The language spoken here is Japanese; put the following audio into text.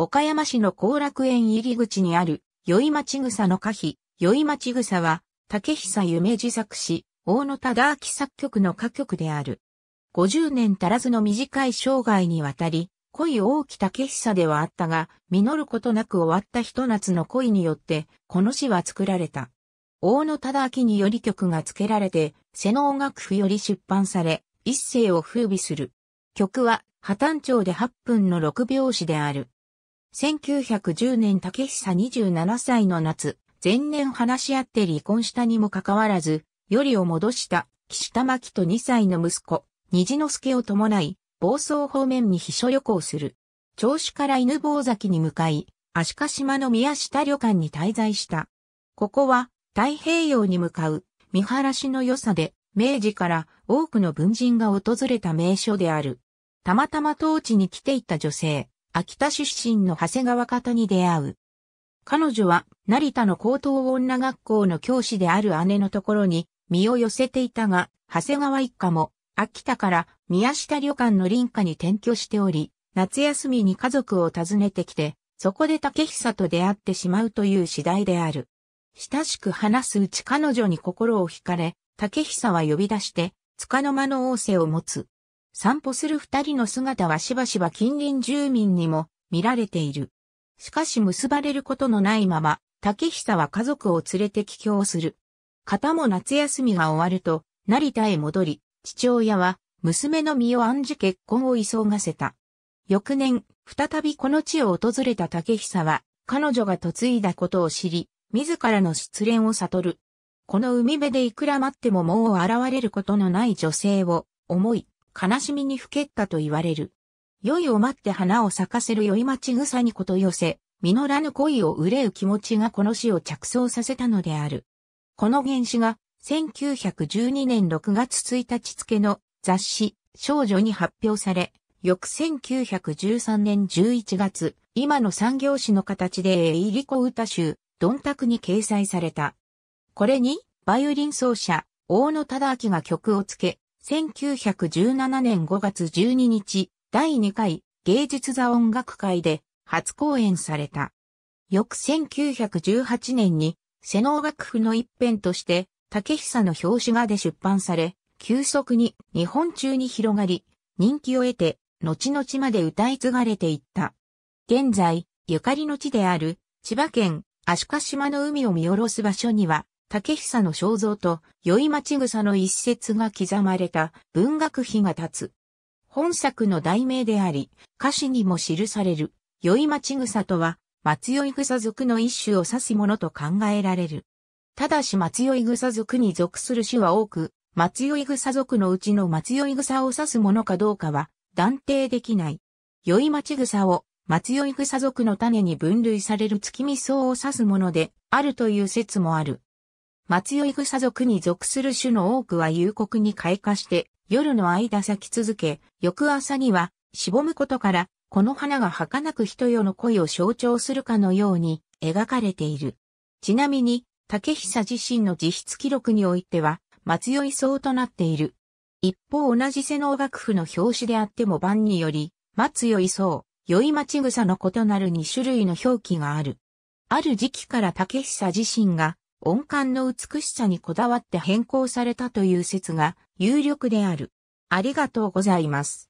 岡山市の後楽園入り口にある、宵町草の歌碑、宵町草は、竹久夢自作詞、大野忠明作曲の歌曲である。50年足らずの短い生涯にわたり、恋大き竹久ではあったが、実ることなく終わった一夏の恋によって、この詩は作られた。大野忠明により曲が付けられて、瀬能楽譜より出版され、一世を風靡する。曲は、破綻調で8分の6拍子である。1910年竹久27歳の夏、前年話し合って離婚したにもかかわらず、よりを戻した岸田真希と2歳の息子、虹之助を伴い、暴走方面に秘書旅行する。調子から犬坊崎に向かい、足利島の宮下旅館に滞在した。ここは太平洋に向かう見晴らしの良さで、明治から多くの文人が訪れた名所である。たまたま当地に来ていた女性、秋田出身の長谷川方に出会う。彼女は成田の高等女学校の教師である姉のところに身を寄せていたが、長谷川一家も秋田から宮下旅館の林家に転居しており、夏休みに家族を訪ねてきて、そこで竹久と出会ってしまうという次第である。親しく話すうち彼女に心を惹かれ、竹久は呼び出して、束の間の王政を持つ。散歩する二人の姿はしばしば近隣住民にも見られている。しかし結ばれることのないまま、竹久は家族を連れて帰郷する。方も夏休みが終わると、成田へ戻り、父親は娘の身を案じ結婚を急がせた。翌年、再びこの地を訪れた竹久は、彼女が嫁いだことを知り、自らの失恋を悟る。この海辺でいくら待ってももう現れることのない女性を思い、悲しみにふけったと言われる。酔いを待って花を咲かせる酔い待ち草にこと寄せ、実らぬ恋を憂う気持ちがこの詩を着想させたのである。この原詩が1912年6月1日付の雑誌少女に発表され、翌1913年11月、今の産業誌の形でエイリコ歌集、ドンタクに掲載された。これに、バイオリン奏者、大野忠明が曲をつけ、1917年5月12日、第2回芸術座音楽会で初公演された。翌1918年に、瀬能楽譜の一編として、竹久の表紙画で出版され、急速に日本中に広がり、人気を得て、後々まで歌い継がれていった。現在、ゆかりの地である、千葉県、足利島の海を見下ろす場所には、竹久の肖像と、宵町草の一節が刻まれた文学碑が立つ。本作の題名であり、歌詞にも記される、宵町草とは、松酔草族の一種を指すものと考えられる。ただし松酔草族に属する種は多く、松酔草族のうちの松酔草を指すものかどうかは断定できない。宵町草を松酔草族の種に分類される月見草を指すものであるという説もある。松酔草族に属する種の多くは夕刻に開花して夜の間咲き続け、翌朝にはしぼむことから、この花が儚く人よの恋を象徴するかのように描かれている。ちなみに、竹久自身の自筆記録においては、松酔草となっている。一方同じ瀬能楽譜の表紙であっても版により、松酔草、酔い町草の異なる2種類の表記がある。ある時期から竹久自身が音感の美しさにこだわって変更されたという説が有力である。ありがとうございます。